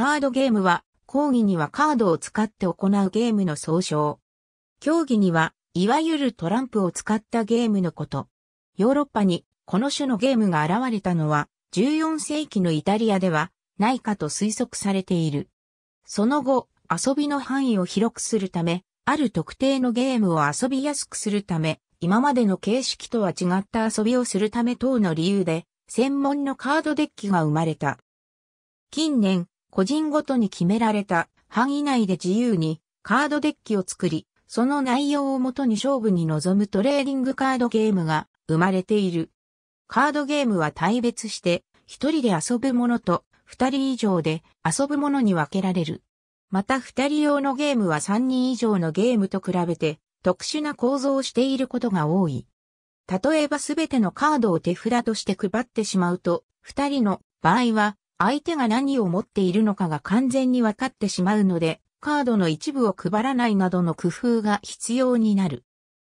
カードゲームは、講義にはカードを使って行うゲームの総称。競技には、いわゆるトランプを使ったゲームのこと。ヨーロッパに、この種のゲームが現れたのは、14世紀のイタリアでは、ないかと推測されている。その後、遊びの範囲を広くするため、ある特定のゲームを遊びやすくするため、今までの形式とは違った遊びをするため等の理由で、専門のカードデッキが生まれた。近年、個人ごとに決められた範囲内で自由にカードデッキを作り、その内容をもとに勝負に臨むトレーディングカードゲームが生まれている。カードゲームは対別して、一人で遊ぶものと二人以上で遊ぶものに分けられる。また二人用のゲームは三人以上のゲームと比べて特殊な構造をしていることが多い。例えばすべてのカードを手札として配ってしまうと、二人の場合は相手が何を持っているのかが完全に分かってしまうので、カードの一部を配らないなどの工夫が必要になる。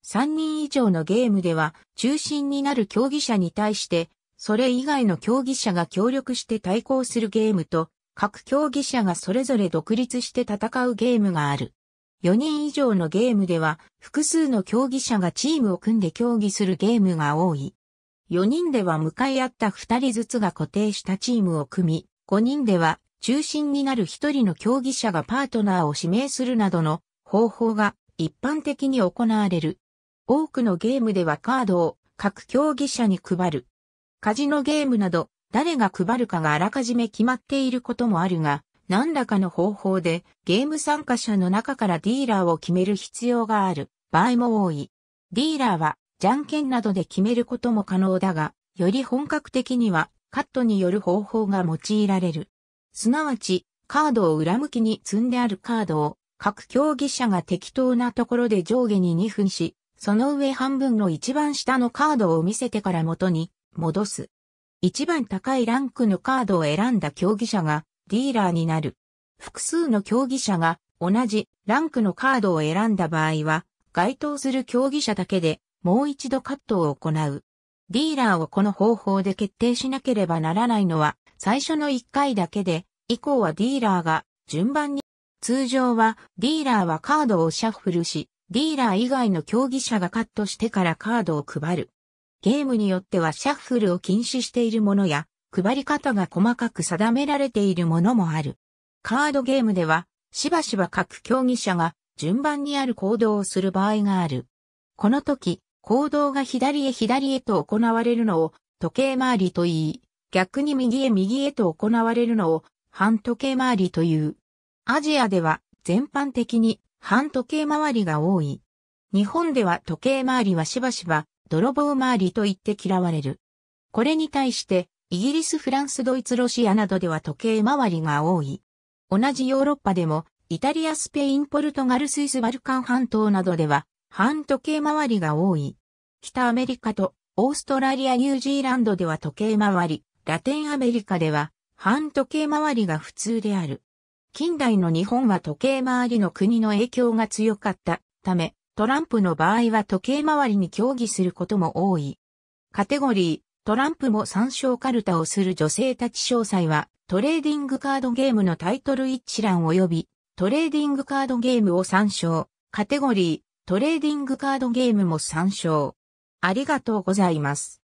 3人以上のゲームでは、中心になる競技者に対して、それ以外の競技者が協力して対抗するゲームと、各競技者がそれぞれ独立して戦うゲームがある。4人以上のゲームでは、複数の競技者がチームを組んで競技するゲームが多い。4人では向かい合った2人ずつが固定したチームを組み、5人では中心になる1人の競技者がパートナーを指名するなどの方法が一般的に行われる。多くのゲームではカードを各競技者に配る。カジノゲームなど誰が配るかがあらかじめ決まっていることもあるが、何らかの方法でゲーム参加者の中からディーラーを決める必要がある場合も多い。ディーラーはじゃんけんなどで決めることも可能だが、より本格的にはカットによる方法が用いられる。すなわち、カードを裏向きに積んであるカードを、各競技者が適当なところで上下に2分し、その上半分の一番下のカードを見せてから元に戻す。一番高いランクのカードを選んだ競技者がディーラーになる。複数の競技者が同じランクのカードを選んだ場合は、該当する競技者だけでもう一度カットを行う。ディーラーをこの方法で決定しなければならないのは最初の1回だけで、以降はディーラーが順番に、通常はディーラーはカードをシャッフルし、ディーラー以外の競技者がカットしてからカードを配る。ゲームによってはシャッフルを禁止しているものや、配り方が細かく定められているものもある。カードゲームでは、しばしば各競技者が順番にある行動をする場合がある。この時、行動が左へ左へと行われるのを時計回りと言い、逆に右へ右へと行われるのを反時計回りという。アジアでは全般的に反時計回りが多い。日本では時計回りはしばしば泥棒回りと言って嫌われる。これに対してイギリス、フランス、ドイツ、ロシアなどでは時計回りが多い。同じヨーロッパでもイタリア、スペイン、ポルトガル、スイス、バルカン半島などでは反時計回りが多い。北アメリカとオーストラリアニュージーランドでは時計回り、ラテンアメリカでは半時計回りが普通である。近代の日本は時計回りの国の影響が強かったため、トランプの場合は時計回りに協議することも多い。カテゴリー、トランプも参照カルタをする女性たち詳細は、トレーディングカードゲームのタイトル一覧及び、トレーディングカードゲームを参照。カテゴリー、トレーディングカードゲームも参照。ありがとうございます。